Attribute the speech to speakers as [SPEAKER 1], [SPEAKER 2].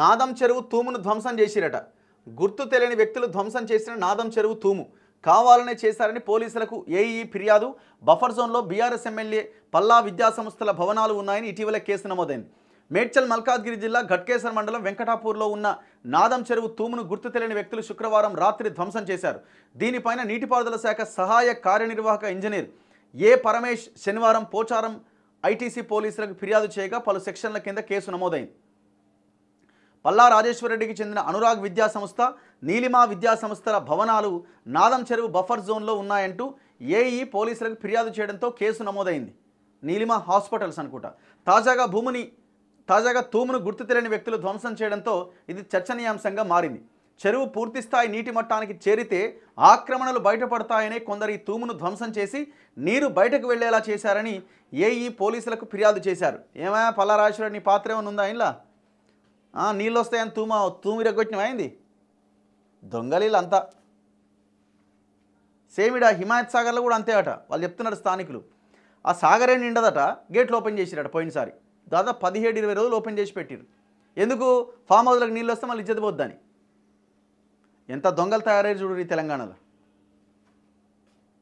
[SPEAKER 1] నాదం చెరువు తూమును ధ్వంసం చేసిరట గుర్తు తెలియని వ్యక్తులు ధ్వంసం చేసిన నాదం చెరువు తూము కావాలనే చేశారని పోలీసులకు ఏఈ ఫిర్యాదు బఫర్ జోన్లో బీఆర్ఎస్ ఎమ్మెల్యే పల్లా విద్యాసంస్థల భవనాలు ఉన్నాయని ఇటీవల కేసు నమోదైంది మేడ్చల్ మల్కాజ్గిరి జిల్లా ఘట్కేశ్వర మండలం వెంకటాపూర్లో ఉన్న నాదం చెరువు తూమును గుర్తు తెలియని వ్యక్తులు శుక్రవారం రాత్రి ధ్వంసం చేశారు దీనిపైన నీటిపారుదల శాఖ సహాయ కార్యనిర్వాహక ఇంజనీర్ ఏ పరమేష్ శనివారం పోచారం ఐటీసీ పోలీసులకు ఫిర్యాదు చేయగా పలు సెక్షన్ల కింద కేసు నమోదైంది పల్లా రాజేశ్వరరెడ్డికి చెందిన అనురాగ్ విద్యా సంస్థ నీలిమా విద్యా సంస్థల భవనాలు నాదం చెరువు బఫర్ జోన్లో ఉన్నాయంటూ ఏఈ పోలీసులకు ఫిర్యాదు చేయడంతో కేసు నమోదైంది నీలిమా హాస్పిటల్స్ అనుకుంటా తాజాగా భూమిని తాజాగా తూమును గుర్తు తెలియని వ్యక్తులు ధ్వంసం చేయడంతో ఇది చర్చనీయాంశంగా మారింది చెరువు పూర్తిస్థాయి నీటి మట్టానికి చేరితే ఆక్రమణలు బయటపడతాయనే కొందరు ఈ తూమును ధ్వంసం చేసి నీరు బయటకు వెళ్లేలా చేశారని ఏఈ పోలీసులకు ఫిర్యాదు చేశారు ఏమైనా నీ పాత్ర ఏమైనా ఉందా ఇలా నీళ్ళు వస్తాయని తూమ తూమిరగొట్టినమైంది దొంగలీలు అంతా సేమిడ హిమాయత్ సాగర్లో కూడా అంతే అట వాళ్ళు చెప్తున్నారు స్థానికులు ఆ సాగరే నిండదట గేట్లు ఓపెన్ చేసిరట పోయినసారి దాదాపు పదిహేడు ఇరవై రోజులు ఓపెన్ చేసి పెట్టిరు ఎందుకు ఫామ్ హౌస్లకు నీళ్ళు వస్తే మళ్ళీ ఇజ్జత పోద్దని ఎంత దొంగలు తయారయ్యారు చూడరు ఈ తెలంగాణలో